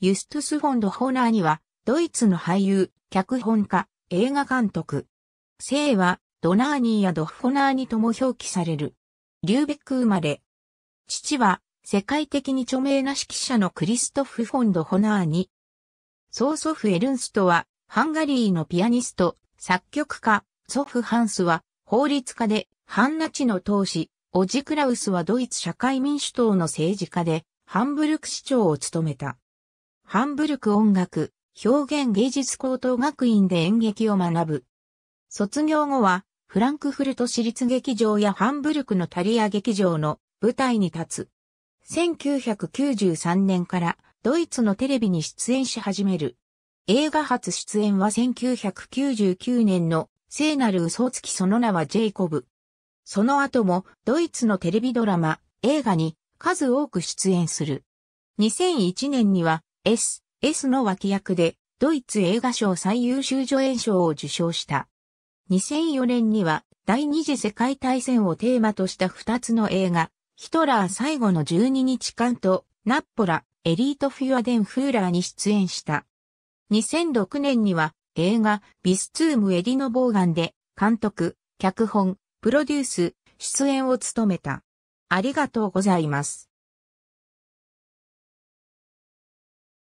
ユストス・フォンド・ホナーには、ドイツの俳優、脚本家、映画監督。姓は、ドナーニーやドフォナーニとも表記される。リューベック生まれ。父は、世界的に著名な指揮者のクリストフ・フォンド・ホナーニ。曽祖父エルンストは、ハンガリーのピアニスト、作曲家、祖父ハンスは、法律家で、ハンナチの当主、オジ・クラウスはドイツ社会民主党の政治家で、ハンブルク市長を務めた。ハンブルク音楽、表現芸術高等学院で演劇を学ぶ。卒業後は、フランクフルト市立劇場やハンブルクのタリア劇場の舞台に立つ。1993年からドイツのテレビに出演し始める。映画初出演は1999年の聖なる嘘つきその名はジェイコブ。その後もドイツのテレビドラマ、映画に数多く出演する。2001年には S、S の脇役で、ドイツ映画賞最優秀助演賞を受賞した。2004年には、第二次世界大戦をテーマとした2つの映画、ヒトラー最後の12日間と、ナッポラ、エリートフュアデンフーラーに出演した。2006年には、映画、ビスツームエディノボーガンで、監督、脚本、プロデュース、出演を務めた。ありがとうございます。